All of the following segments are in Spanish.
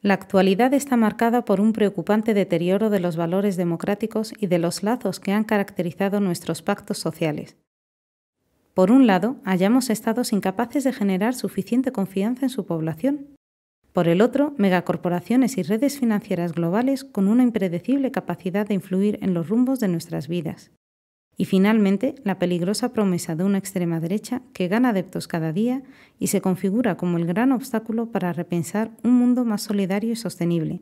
La actualidad está marcada por un preocupante deterioro de los valores democráticos y de los lazos que han caracterizado nuestros pactos sociales. Por un lado, hallamos estados incapaces de generar suficiente confianza en su población. Por el otro, megacorporaciones y redes financieras globales con una impredecible capacidad de influir en los rumbos de nuestras vidas. Y finalmente, la peligrosa promesa de una extrema derecha que gana adeptos cada día y se configura como el gran obstáculo para repensar un mundo más solidario y sostenible.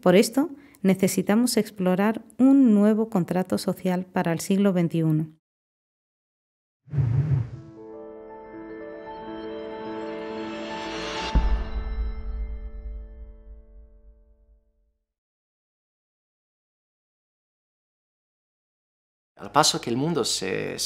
Por esto, necesitamos explorar un nuevo contrato social para el siglo XXI. Al paso que el mundo se,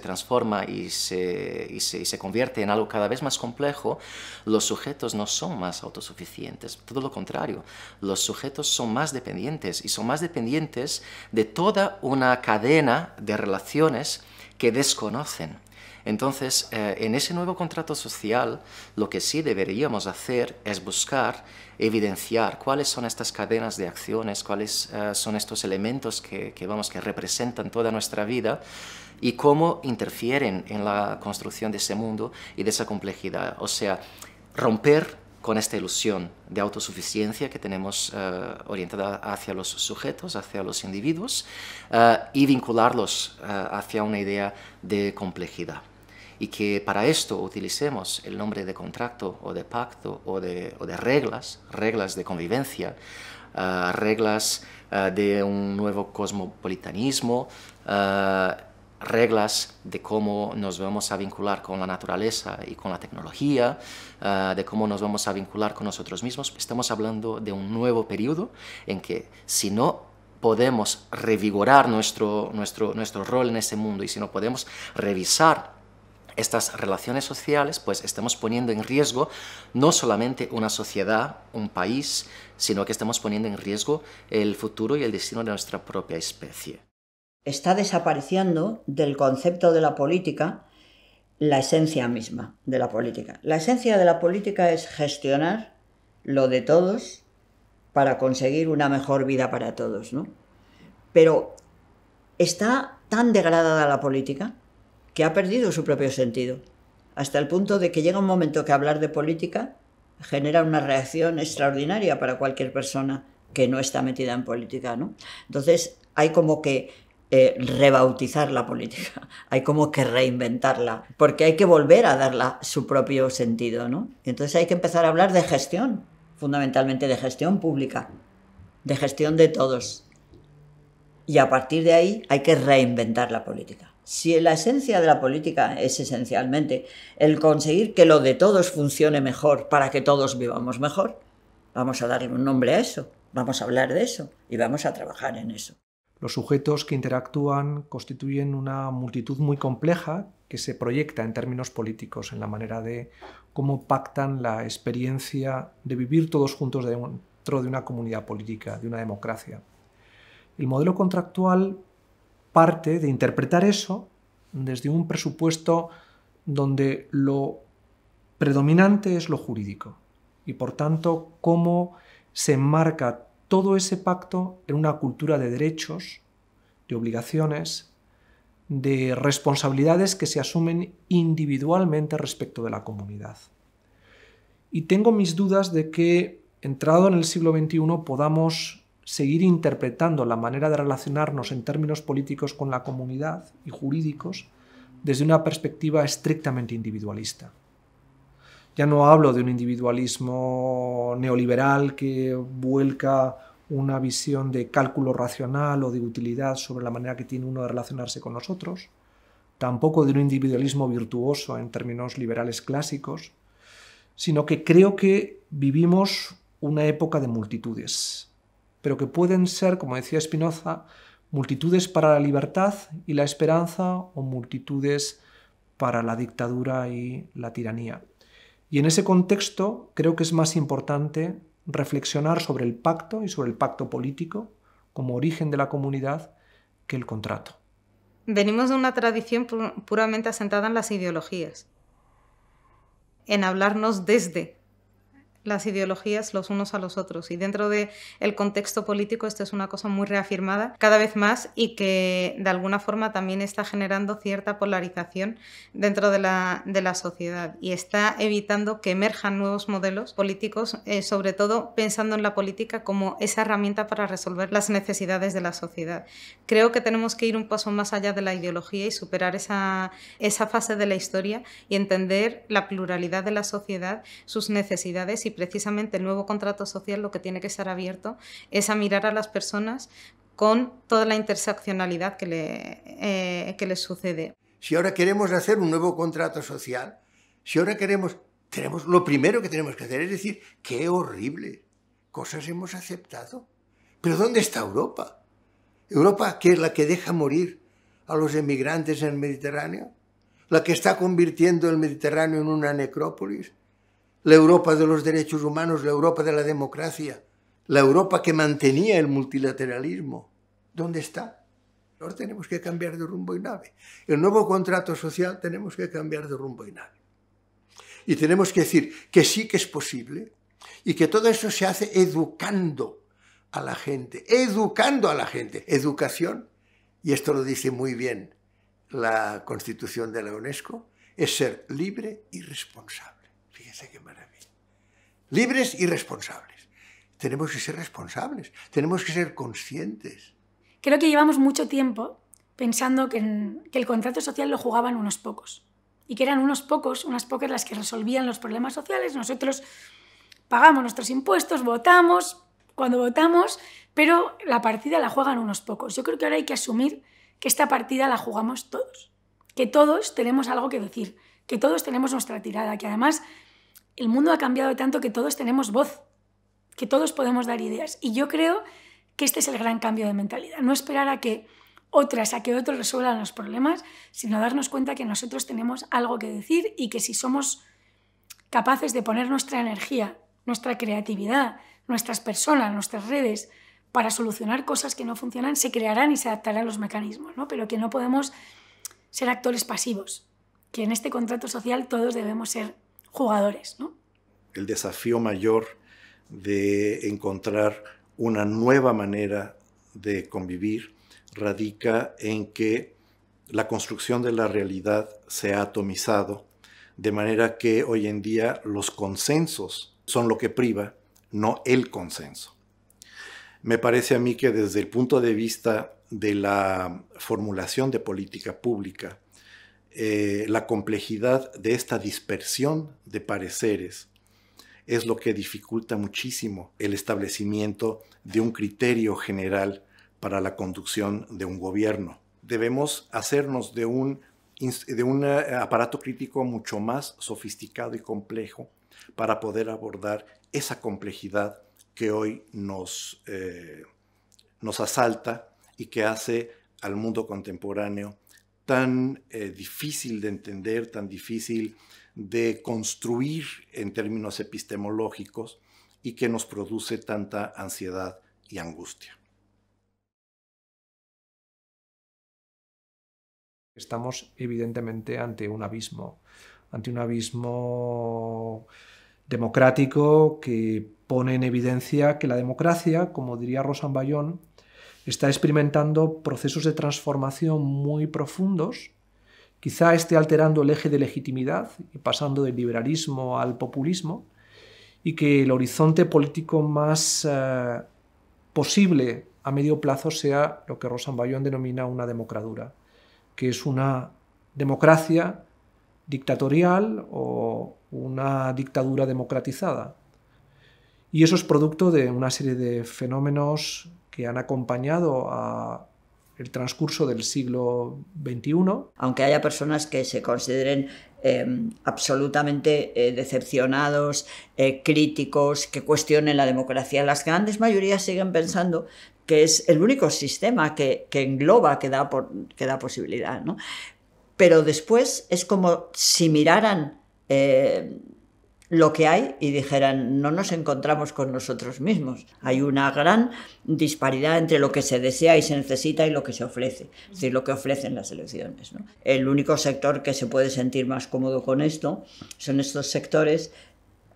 transforma y se, y se, convierte en algo cada vez más complejo, los sujetos no son más autosuficientes, todo lo contrario, los sujetos son más dependientes y son más dependientes de toda una cadena de relaciones que desconocen. Entonces, eh, en ese nuevo contrato social, lo que sí deberíamos hacer es buscar evidenciar cuáles son estas cadenas de acciones, cuáles eh, son estos elementos que, representan toda nuestra vida y cómo interfieren en la construcción de ese mundo y de esa complejidad. O sea, romper con esta ilusión de autosuficiencia que tenemos eh, orientada hacia los sujetos, hacia los individuos, y vincularlos hacia una idea de complejidad y que para esto utilicemos el nombre de contrato o de pacto o de, reglas, reglas de convivencia, ah, reglas ah, de un nuevo cosmopolitanismo, ah, reglas de cómo nos vamos a vincular con la naturaleza y con la tecnología, de cómo nos vamos a vincular con nosotros mismos. Estamos hablando de un nuevo periodo en que si no podemos revigorar nuestro, nuestro, nuestro rol en ese mundo y si no podemos revisar estas relaciones sociales, pues estamos poniendo en riesgo no solamente una sociedad, un país, sino que estamos poniendo en riesgo el futuro y el destino de nuestra propia especie. Está desapareciendo del concepto de la política la esencia misma de la política. La esencia de la política es gestionar lo de todos para conseguir una mejor vida para todos, ¿no? Pero está tan degradada la política que ha perdido su propio sentido, hasta el punto de que llega un momento que hablar de política genera una reacción extraordinaria para cualquier persona que no está metida en política, ¿no? Entonces hay como que eh, rebautizar la política, hay como que reinventarla, porque hay que volver a darla su propio sentido, Entonces hay que empezar a hablar de gestión, fundamentalmente de gestión pública, de gestión de todos. Y a partir de ahí hay que reinventar la política si la esencia de la política es esencialmente el conseguir que lo de todos funcione mejor para que todos vivamos mejor, vamos a darle un nombre a eso, vamos a hablar de eso y vamos a trabajar en eso. Los sujetos que interactúan constituyen una multitud muy compleja que se proyecta en términos políticos, en la manera de cómo pactan la experiencia de vivir todos juntos dentro de una comunidad política, de una democracia. El modelo contractual parte de interpretar eso desde un presupuesto donde lo predominante es lo jurídico y por tanto cómo se enmarca todo ese pacto en una cultura de derechos, de obligaciones, de responsabilidades que se asumen individualmente respecto de la comunidad. Y tengo mis dudas de que, entrado en el siglo XXI, podamos seguir interpretando la manera de relacionarnos en términos políticos con la comunidad y jurídicos desde una perspectiva estrictamente individualista. Ya no hablo de un individualismo neoliberal que vuelca una visión de cálculo racional o de utilidad sobre la manera que tiene uno de relacionarse con nosotros, tampoco de un individualismo virtuoso en términos liberales clásicos, sino que creo que vivimos una época de multitudes, pero que pueden ser, como decía Spinoza, multitudes para la libertad y la esperanza o multitudes para la dictadura y la tiranía. Y en ese contexto creo que es más importante reflexionar sobre el pacto y sobre el pacto político como origen de la comunidad que el contrato. Venimos de una tradición puramente asentada en las ideologías, en hablarnos desde las ideologías los unos a los otros. Y dentro del el contexto político esto es una cosa muy reafirmada cada vez más y que de alguna forma también está generando cierta polarización dentro de la, sociedad y está evitando que emerjan nuevos modelos políticos, eh, sobre todo pensando en la política como esa herramienta para resolver las necesidades de la sociedad. Creo que tenemos que ir un paso más allá de la ideología y superar esa, esa fase de la historia y entender la pluralidad de la sociedad, sus necesidades y precisamente el nuevo contrato social lo que tiene que estar abierto es a mirar a las personas con toda la interseccionalidad eh, que, les sucede. Si ahora queremos hacer un nuevo contrato social, si ahora queremos, tenemos, lo primero que tenemos que hacer es decir, qué horrible, cosas hemos aceptado. Pero ¿dónde está Europa? Europa, que es la que deja morir a los emigrantes en el Mediterráneo, la que está convirtiendo el Mediterráneo en una necrópolis, la Europa de los derechos humanos, la Europa de la democracia, la Europa que mantenía el multilateralismo. ¿Dónde está? Ahora tenemos que cambiar de rumbo y nave. El nuevo contrato social tenemos que cambiar de rumbo y nave. Y tenemos que decir que sí que es posible y que todo eso se hace educando a la gente, educando a la gente, educación. Y esto lo dice muy bien la Constitución de la UNESCO, es ser libre y responsable qué maravilla. Libres y responsables. Tenemos que ser responsables, tenemos que ser conscientes. Creo que llevamos mucho tiempo pensando que, que el contrato social lo jugaban unos pocos y que eran unos pocos, unas pocas las que resolvían los problemas sociales. Nosotros pagamos nuestros impuestos, votamos, cuando votamos, pero la partida la juegan unos pocos. Yo creo que ahora hay que asumir que esta partida la jugamos todos, que todos tenemos algo que decir, que todos tenemos nuestra tirada, que además el mundo ha cambiado tanto que todos tenemos voz, que todos podemos dar ideas. Y yo creo que este es el gran cambio de mentalidad. No esperar a que otras, a que otros resuelvan los problemas, sino darnos cuenta que nosotros tenemos algo que decir y que si somos capaces de poner nuestra energía, nuestra creatividad, nuestras personas, nuestras redes, para solucionar cosas que no funcionan, se crearán y se adaptarán los mecanismos, ¿no? pero que no podemos ser actores pasivos, que en este contrato social todos debemos ser jugadores. El desafío mayor de encontrar una nueva manera de convivir radica en que la construcción de la realidad se ha atomizado, de manera que hoy en día los consensos son lo que priva, no el consenso. Me parece a mí que desde el punto de vista de la formulación de política pública, eh, la complejidad de esta dispersión de pareceres es lo que dificulta muchísimo el establecimiento de un criterio general para la conducción de un gobierno. Debemos hacernos de un, de eh, aparato crítico mucho más sofisticado y complejo para poder abordar esa complejidad que hoy nos, eh, nos asalta y que hace al mundo contemporáneo tan eh, difícil de entender, tan difícil de construir en términos epistemológicos y que nos produce tanta ansiedad y angustia. Estamos evidentemente ante un abismo, ante un abismo democrático que pone en evidencia que la democracia, como diría Rosan Bayón, está experimentando procesos de transformación muy profundos, quizá esté alterando el eje de legitimidad y pasando del liberalismo al populismo, y que el horizonte político más eh, posible a medio plazo sea lo que bayón denomina una democradura, que es una democracia dictatorial o una dictadura democratizada. Y eso es producto de una serie de fenómenos que han acompañado a el transcurso del siglo XXI. Aunque haya personas que se consideren em, absolutamente eh, decepcionados, eh, críticos, que cuestionen la democracia, las grandes mayorías siguen pensando que es el único sistema que, engloba, que da, que da posibilidad. Pero después es como si miraran... Eh, lo que hay y dijeran no nos encontramos con nosotros mismos. Hay una gran disparidad entre lo que se desea y se necesita y lo que se ofrece, es decir, lo que ofrecen las elecciones. El único sector que se puede sentir más cómodo con esto son estos sectores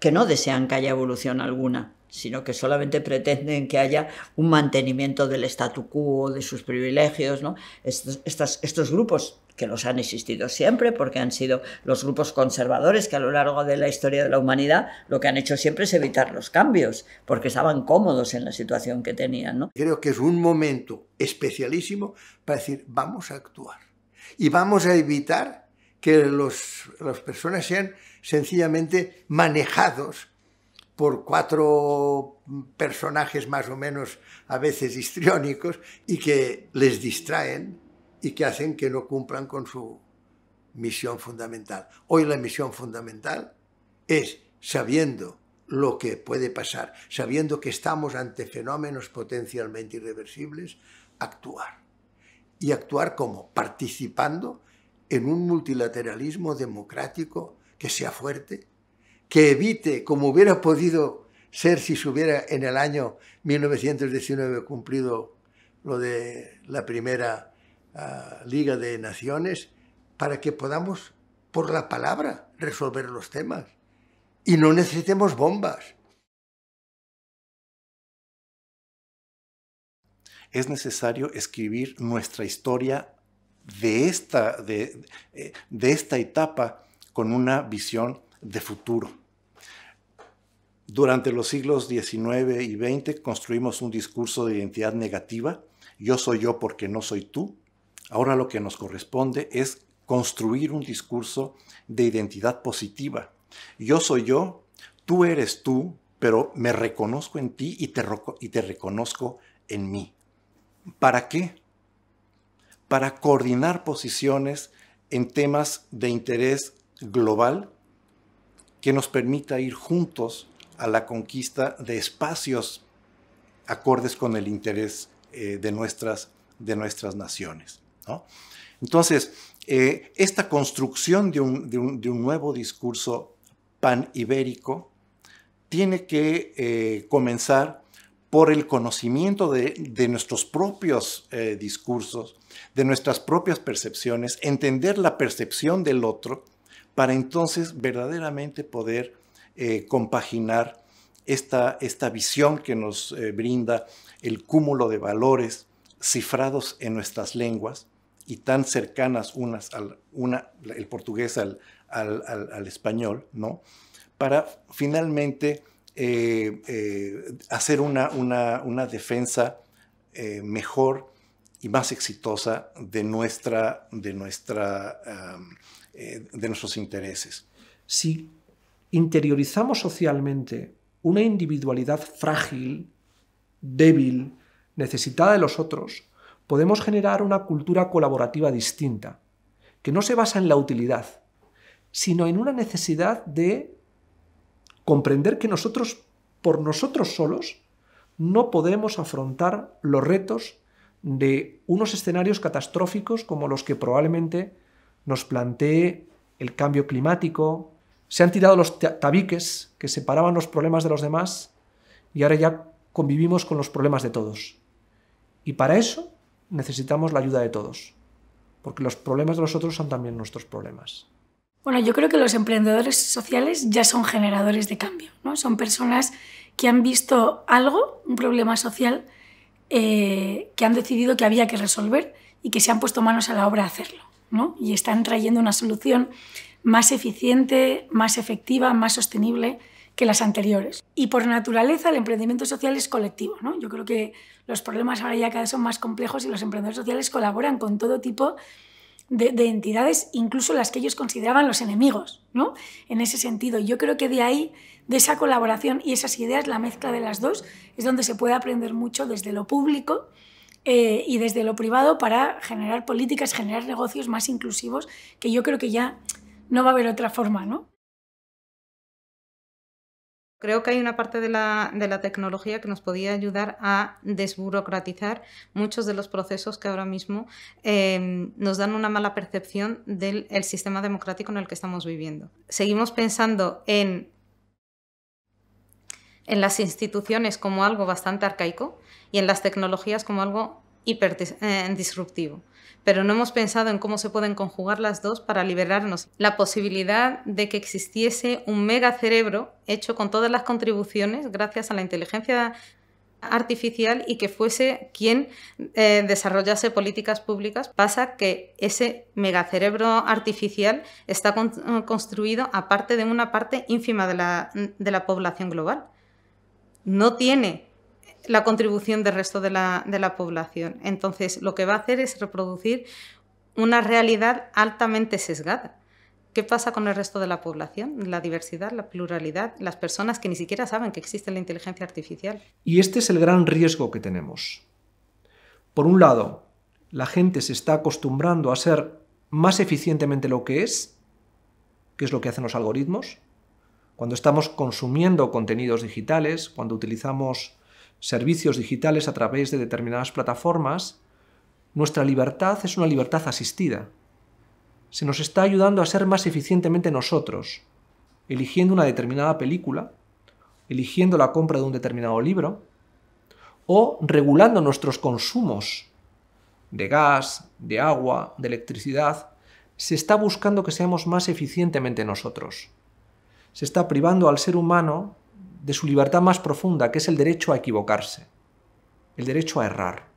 que no desean que haya evolución alguna, sino que solamente pretenden que haya un mantenimiento del statu quo, de sus privilegios. Estos, estos grupos que los han existido siempre, porque han sido los grupos conservadores que a lo largo de la historia de la humanidad lo que han hecho siempre es evitar los cambios, porque estaban cómodos en la situación que tenían. Creo que es un momento especialísimo para decir, vamos a actuar y vamos a evitar que las personas sean sencillamente manejados por cuatro personajes más o menos a veces histriónicos y que les distraen y que hacen que no cumplan con su misión fundamental. Hoy la misión fundamental es, sabiendo lo que puede pasar, sabiendo que estamos ante fenómenos potencialmente irreversibles, actuar. Y actuar como participando en un multilateralismo democrático que sea fuerte, que evite, como hubiera podido ser si se hubiera en el año 1919 cumplido lo de la primera ah, Liga de Naciones, para que podamos, por la palabra, resolver los temas y no necesitemos bombas. Es necesario escribir nuestra historia de esta eh, etapa con una visión de futuro. Durante los siglos XIX y XX construimos un discurso de identidad negativa, yo soy yo porque no soy tú. Ahora lo que nos corresponde es construir un discurso de identidad positiva. Yo soy yo, tú eres tú, pero me reconozco en ti y te, reconozco en mí. ¿Para qué? Para coordinar posiciones en temas de interés global que nos permita ir juntos a la conquista de espacios acordes con el interés eh, de, nuestras, de nuestras naciones. Entonces, eh, esta construcción de un, nuevo discurso panibérico tiene que eh, comenzar por el conocimiento de, nuestros propios discursos, de nuestras propias percepciones, entender la percepción del otro, para entonces verdaderamente poder eh, compaginar esta, esta, visión que nos eh, brinda el cúmulo de valores cifrados en nuestras lenguas y tan cercanas unas al una, el portugués al, español, ¿no? Para finalmente eh, hacer una, una, defensa mejor y más exitosa de, nuestra, de, nuestra, de nuestros intereses. Sí, interiorizamos socialmente una individualidad frágil, débil, necesitada de los otros, podemos generar una cultura colaborativa distinta, que no se basa en la utilidad, sino en una necesidad de comprender que nosotros, por nosotros solos, no podemos afrontar los retos de unos escenarios catastróficos como los que probablemente nos plantee el cambio climático, se han tirado los tabiques que separaban los problemas de los demás y ahora ya convivimos con los problemas de todos. Y para eso necesitamos la ayuda de todos, porque los problemas de los otros son también nuestros problemas. Bueno, yo creo que los emprendedores sociales ya son generadores de cambio, ¿no? Son personas que han visto algo, un problema social, eh, que han decidido que había que resolver y que se han puesto manos a la obra a hacerlo, ¿no? Y están trayendo una solución más eficiente, más efectiva, más sostenible que las anteriores. Y por naturaleza el emprendimiento social es colectivo. Yo creo que los problemas ahora ya cada vez son más complejos y los emprendedores sociales colaboran con todo tipo de, entidades, incluso las que ellos consideraban los enemigos, ¿no? En ese sentido, yo creo que de ahí, de esa colaboración y esas ideas, la mezcla de las dos, es donde se puede aprender mucho desde lo público eh, y desde lo privado para generar políticas, generar negocios más inclusivos, que yo creo que ya no va a haber otra forma, ¿no? Creo que hay una parte de la, tecnología que nos podría ayudar a desburocratizar muchos de los procesos que ahora mismo em, nos dan una mala percepción del sistema democrático en el que estamos viviendo. Seguimos pensando en, en las instituciones como algo bastante arcaico y en las tecnologías como algo hiper eh, disruptivo pero no hemos pensado en cómo se pueden conjugar las dos para liberarnos. La posibilidad de que existiese un megacerebro hecho con todas las contribuciones gracias a la inteligencia artificial y que fuese quien eh, desarrollase políticas públicas, pasa que ese megacerebro artificial está eh, construido aparte de una parte ínfima de la población global. No tiene la contribución del resto de la, población. Entonces, lo que va a hacer es reproducir una realidad altamente sesgada. ¿Qué pasa con el resto de la población? La diversidad, la pluralidad, las personas que ni siquiera saben que existe la inteligencia artificial. Y este es el gran riesgo que tenemos. Por un lado, la gente se está acostumbrando a ser más eficientemente lo que es, que es lo que hacen los algoritmos. Cuando estamos consumiendo contenidos digitales, cuando utilizamos servicios digitales a través de determinadas plataformas, nuestra libertad es una libertad asistida. Se nos está ayudando a ser más eficientemente nosotros, eligiendo una determinada película, eligiendo la compra de un determinado libro, o regulando nuestros consumos de gas, de agua, de electricidad, se está buscando que seamos más eficientemente nosotros. Se está privando al ser humano de su libertad más profunda, que es el derecho a equivocarse, el derecho a errar.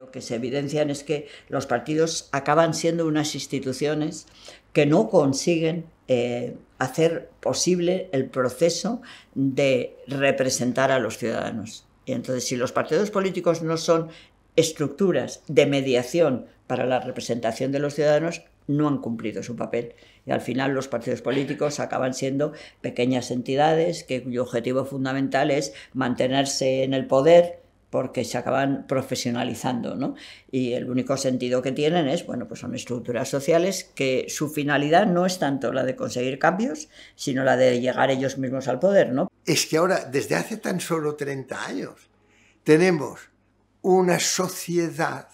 Lo que se evidencian es que los partidos acaban siendo unas instituciones que no consiguen eh, hacer posible el proceso de representar a los ciudadanos. Y entonces, si los partidos políticos no son estructuras de mediación para la representación de los ciudadanos, no han cumplido su papel. Y al final los partidos políticos acaban siendo pequeñas entidades que, cuyo objetivo fundamental es mantenerse en el poder, porque se acaban profesionalizando, ¿no? Y el único sentido que tienen es, bueno, pues son estructuras sociales que su finalidad no es tanto la de conseguir cambios, sino la de llegar ellos mismos al poder, ¿no? Es que ahora, desde hace tan solo 30 años, tenemos una sociedad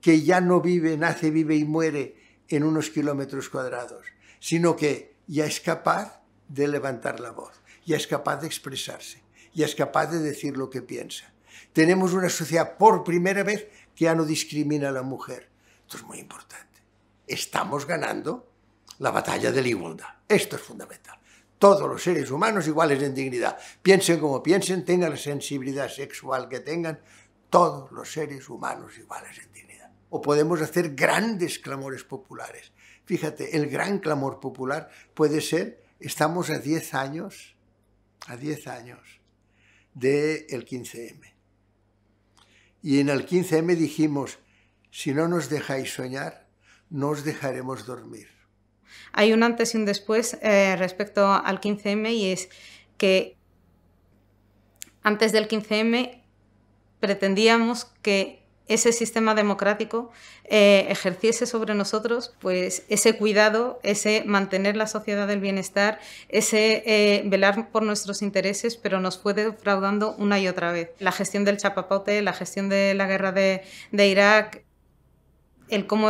que ya no vive, nace, vive y muere en unos kilómetros cuadrados, sino que ya es capaz de levantar la voz, ya es capaz de expresarse, ya es capaz de decir lo que piensa. Tenemos una sociedad por primera vez que ya no discrimina a la mujer. Esto es muy importante. Estamos ganando la batalla de la igualdad. Esto es fundamental. Todos los seres humanos iguales en dignidad. Piensen como piensen, tengan la sensibilidad sexual que tengan, todos los seres humanos iguales en dignidad o podemos hacer grandes clamores populares. Fíjate, el gran clamor popular puede ser, estamos a 10 años, a 10 años del el 15M. Y en el 15M dijimos, si no nos dejáis soñar, no os dejaremos dormir. Hay un antes y un después eh, respecto al 15M y es que antes del 15M pretendíamos que ese sistema democrático eh, ejerciese sobre nosotros pues ese cuidado, ese mantener la sociedad del bienestar, ese eh, velar por nuestros intereses, pero nos fue defraudando una y otra vez. La gestión del chapapote, la gestión de la guerra de, Irak, el cómo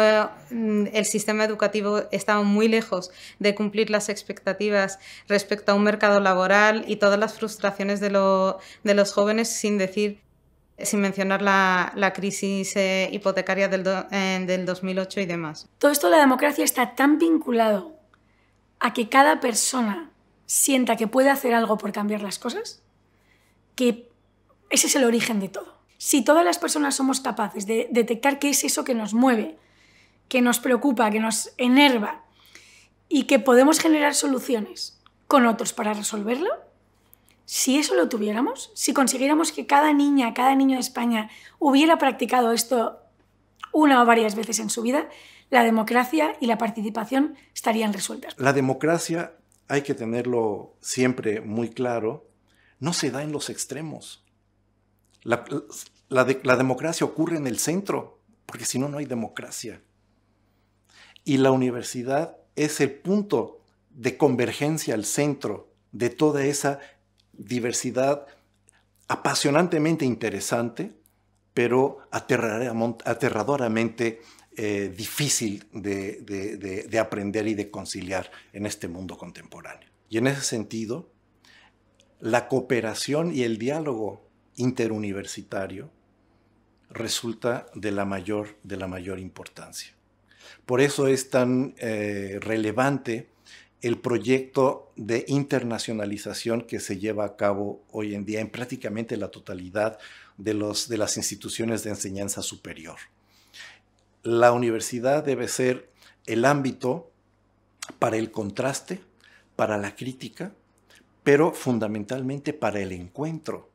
mm, el sistema educativo estaba muy lejos de cumplir las expectativas respecto a un mercado laboral y todas las frustraciones de, de los jóvenes, sin decir sin mencionar la, crisis eh, hipotecaria del, del 2008 y demás. Todo esto la democracia está tan vinculado a que cada persona sienta que puede hacer algo por cambiar las cosas, que ese es el origen de todo. Si todas las personas somos capaces de detectar qué es eso que nos mueve, que nos preocupa, que nos enerva y que podemos generar soluciones con otros para resolverlo, si eso lo tuviéramos, si consiguiéramos que cada niña, cada niño de España hubiera practicado esto una o varias veces en su vida, la democracia y la participación estarían resueltas. La democracia, hay que tenerlo siempre muy claro, no se da en los extremos. La, democracia ocurre en el centro, porque si no, no hay democracia. Y la universidad es el punto de convergencia, al centro de toda esa diversidad apasionantemente interesante, pero aterradoramente eh, difícil de, aprender y de conciliar en este mundo contemporáneo. Y en ese sentido, la cooperación y el diálogo interuniversitario resulta de la mayor, de la mayor importancia. Por eso es tan eh, relevante el proyecto de internacionalización que se lleva a cabo hoy en día en prácticamente la totalidad de, de las instituciones de enseñanza superior. La universidad debe ser el ámbito para el contraste, para la crítica, pero fundamentalmente para el encuentro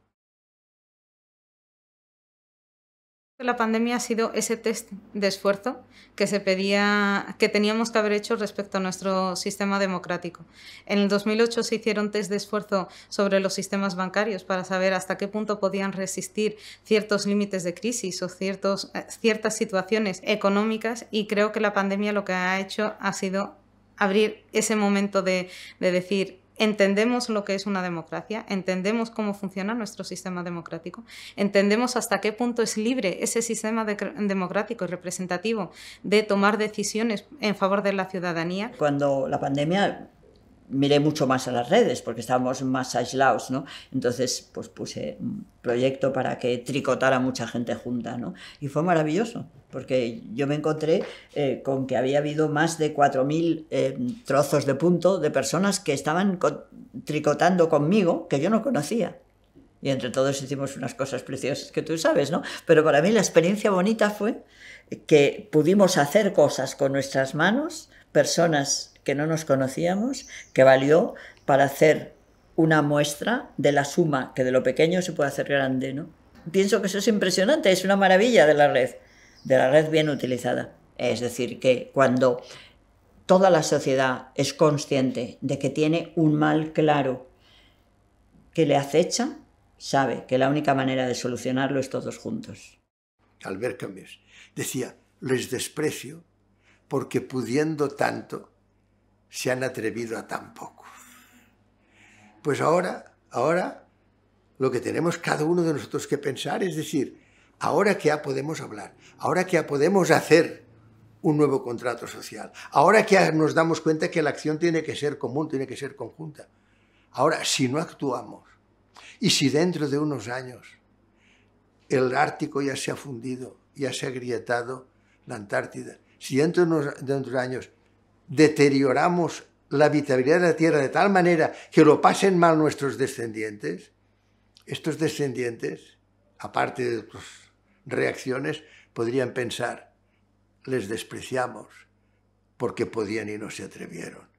la pandemia ha sido ese test de esfuerzo que se pedía, que teníamos que haber hecho respecto a nuestro sistema democrático. En el 2008 se hicieron test de esfuerzo sobre los sistemas bancarios para saber hasta qué punto podían resistir ciertos límites de crisis o eh, ciertas situaciones económicas y creo que la pandemia lo que ha hecho ha sido abrir ese momento de decir entendemos lo que es una democracia, entendemos cómo funciona nuestro sistema democrático, entendemos hasta qué punto es libre ese sistema democrático y representativo de tomar decisiones en favor de la ciudadanía. Cuando la pandemia miré mucho más a las redes porque estábamos más aislados, ¿no? Entonces, pues puse un proyecto para que tricotara mucha gente junta, ¿no? Y fue maravilloso porque yo me encontré eh, con que había habido más de 4.000 eh, trozos de punto de personas que estaban tricotando conmigo que yo no conocía. Y entre todos hicimos unas cosas preciosas que tú sabes, ¿no? Pero para mí la experiencia bonita fue que pudimos hacer cosas con nuestras manos, personas que no nos conocíamos, que valió para hacer una muestra de la suma, que de lo pequeño se puede hacer grande, ¿no? Pienso que eso es impresionante, es una maravilla de la red de la red bien utilizada. Es decir, que cuando toda la sociedad es consciente de que tiene un mal claro que le acecha, sabe que la única manera de solucionarlo es todos juntos. Albert Camus decía, les desprecio porque pudiendo tanto se han atrevido a tan poco. Pues ahora, ahora lo que tenemos cada uno de nosotros que pensar es decir, Ahora que ya podemos hablar, ahora que ya podemos hacer un nuevo contrato social, ahora que ya nos damos cuenta que la acción tiene que ser común, tiene que ser conjunta. Ahora, si no actuamos y si dentro de unos años el Ártico ya se ha fundido, ya se ha grietado la Antártida, si dentro de unos, de años deterioramos la habitabilidad de la Tierra de tal manera que lo pasen mal nuestros descendientes, estos descendientes, aparte de los reacciones podrían pensar, les despreciamos porque podían y no se atrevieron.